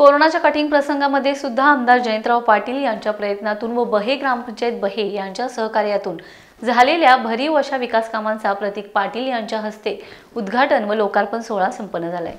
कोरोनाच्या कठीण प्रसंगामध्ये सुद्धा आमदार जयंतराव पाटील यांच्या प्रयत्नातून व बहे ग्रामपंचायत बहे यांच्या सहकार्यातून झालेल्या भरीव अशा विकास कामांचा प्रतीक पाटील यांच्या हस्ते उद्घाटन व लोकार्पण सोहळा संपन्न झालाय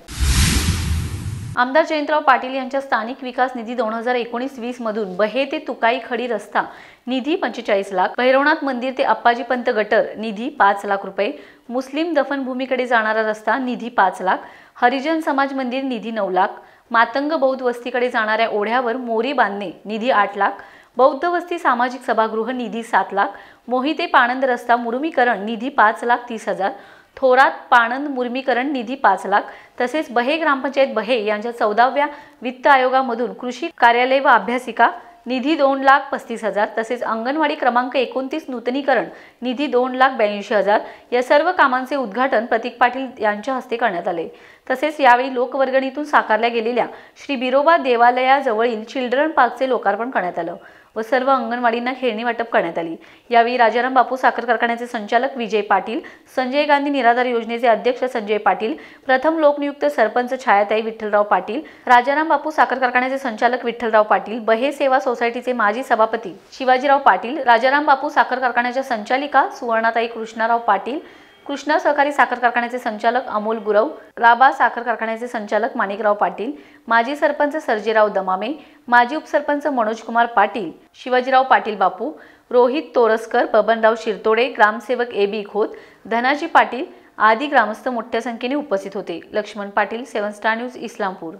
आमदार जयंतराव पाटील यांच्या स्थानिक विकास निधी दोन हजार एकोणीस वीस मधून बहे ते तुकाई खडी रस्ता निधी पंचेचाळीस लाख भैरवनाथ मंदिर ते अप्पाजी पंत गटर निधी पाच लाख रुपये मुस्लिम दफनभूमीकडे जाणारा रस्ता निधी पाच लाख हरिजन समाज मंदिर निधी नऊ लाख मातंग बौद्ध वस्तीकडे जाणाऱ्या ओढ्यावर मोरी बांधणे निधी आठ लाख बौद्ध वस्ती सामाजिक सभागृह निधी सात लाख मोहिते पाणंद रस्ता मुरुमीकरण निधी पाच लाख तीस हजार थोरात पाणंद मुरमीकरण निधी पाच लाख तसेच बहे ग्रामपंचायत बहे यांच्या चौदाव्या वित्त आयोगामधून कृषी कार्यालय व अभ्यासिका निधी दोन लाख पस्तीस हजार तसेच अंगणवाडी क्रमांक एकोणतीस नूतनीकरण निधी दोन लाख ब्याऐंशी हजार या सर्व कामांचे उद्घाटन प्रतीक पाटील यांच्या हस्ते करण्यात आले तसेच यावेळी लोकवर्गणीतून साकारल्या गेलेल्या श्री बिरोबा देवालयाजवळील चिल्ड्रन पार्कचे लोकार्पण करण्यात आलं व सर्व अंगणवाडींना खेळणी वाटप करण्यात आली यावेळी राजाराम बापू साखर कारखान्याचे संचालक विजय पाटील संजय गांधी निराधार योजनेचे अध्यक्ष संजय पाटील प्रथम लोकनियुक्त सरपंच छायाताई विठ्ठलराव पाटील राजाराम बापू साखर कारखान्याचे संचालक विठ्ठलराव पाटील बहे सेवा सोसायटीचे माजी सभापती शिवाजीराव पाटील राजाराम बापू साखर कारखान्याच्या संचालिका सुवर्णाताई कृष्णाराव पाटील कृष्णा सहकारी साखर कारखान्याचे संचालक अमोल गुरव राबा साखर कारखान्याचे संचालक माणिकराव पाटील माजी सरपंच सरजीराव दमामे माजी उपसरपंच मनोजकुमार पाटील शिवाजीराव पाटील बापू रोहित तोरसकर बबनराव शिरतोडे ग्रामसेवक ए बी खोत धनाजी पाटील आदी ग्रामस्थ मोठ्या संख्येने उपस्थित होते Laxman Patil seven star news Islampur